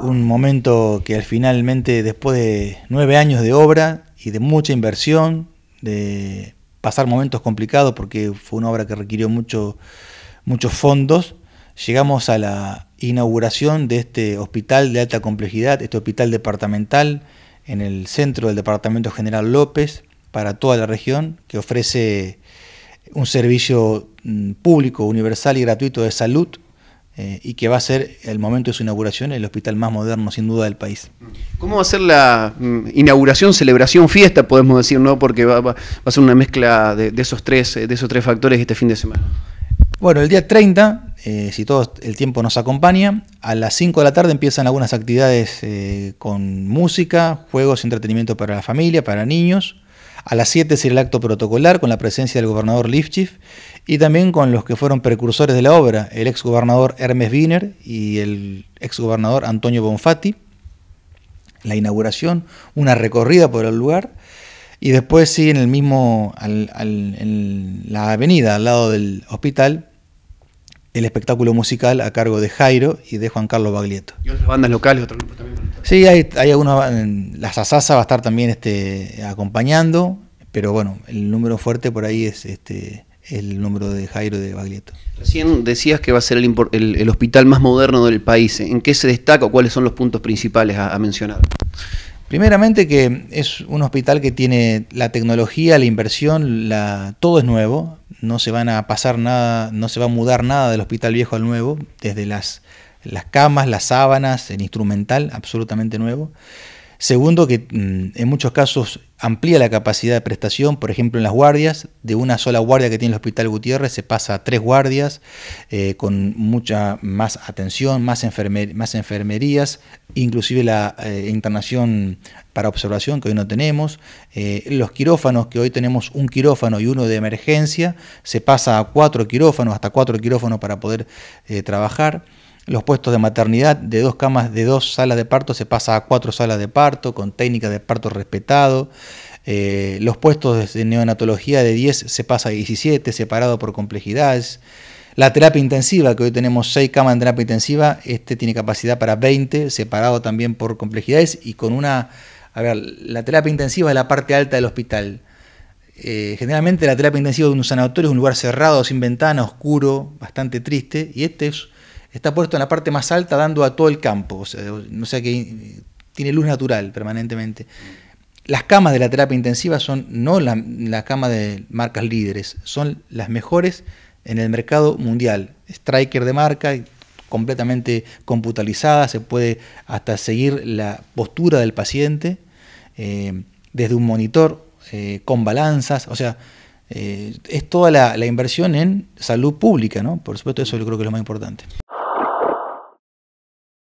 un momento que al finalmente, después de nueve años de obra y de mucha inversión, de pasar momentos complicados, porque fue una obra que requirió muchos fondos, llegamos a la inauguración de este hospital de alta complejidad, este hospital departamental en el centro del Departamento General López para toda la región, que ofrece un servicio mm, público, universal y gratuito de salud eh, y que va a ser el momento de su inauguración el hospital más moderno sin duda del país. ¿Cómo va a ser la mm, inauguración, celebración, fiesta, podemos decir, no? Porque va, a ser una mezcla de, esos tres, eh, de esos tres factores este fin de semana. Bueno, el día 30, eh, si todo el tiempo nos acompaña, a las 5 de la tarde empiezan algunas actividades con música, juegos, entretenimiento para la familia, para niños. A las 7 es el acto protocolar con la presencia del gobernador Lifschitz y también con los que fueron precursores de la obra, el ex gobernador Hermes Wiener y el ex gobernador Antonio Bonfatti. La inauguración, una recorrida por el lugar y después sí en el mismo, en la avenida al lado del hospital, el espectáculo musical a cargo de Jairo y de Juan Carlos Baglietto. Y otras bandas locales, Sí, hay, hay la Sasasa va a estar también este, acompañando, pero bueno, el número fuerte por ahí es este el número de Jairo de Baglietto. Recién decías que va a ser el, hospital más moderno del país. ¿En qué se destaca o cuáles son los puntos principales a, mencionar? Primeramente que es un hospital que tiene la tecnología, la inversión, todo es nuevo, no se van a pasar nada, no se va a mudar nada del hospital viejo al nuevo, desde las las camas, las sábanas, el instrumental, absolutamente nuevo. Segundo, que mm, en muchos casos amplía la capacidad de prestación, por ejemplo en las guardias, de una sola guardia que tiene el Hospital Gutiérrez se pasa a tres guardias eh, con mucha más atención, más, enfermerías, inclusive la eh, internación para observación que hoy no tenemos, eh, los quirófanos que hoy tenemos un quirófano y uno de emergencia, se pasa a cuatro quirófanos, hasta cuatro quirófanos para poder trabajar. Los puestos de maternidad de dos camas, de dos salas de parto, se pasa a cuatro salas de parto, con técnica de parto respetado. Eh, los puestos de neonatología de 10 se pasa a 17, separado por complejidades. La terapia intensiva, que hoy tenemos 6 camas de terapia intensiva, este tiene capacidad para 20, separado también por complejidades y con una... A ver, la terapia intensiva es la parte alta del hospital. Eh, generalmente la terapia intensiva de un sanatorio es un lugar cerrado, sin ventana, oscuro, bastante triste, y este es está puesto en la parte más alta dando a todo el campo, o sea, que eh, tiene luz natural permanentemente. Las camas de la terapia intensiva son no las la camas de marcas líderes, son las mejores en el mercado mundial. Striker de marca, completamente computalizada, se puede hasta seguir la postura del paciente eh, desde un monitor eh, con balanzas, o sea, es toda la, la, inversión en salud pública, ¿no? Por supuesto, eso yo creo que es lo más importante.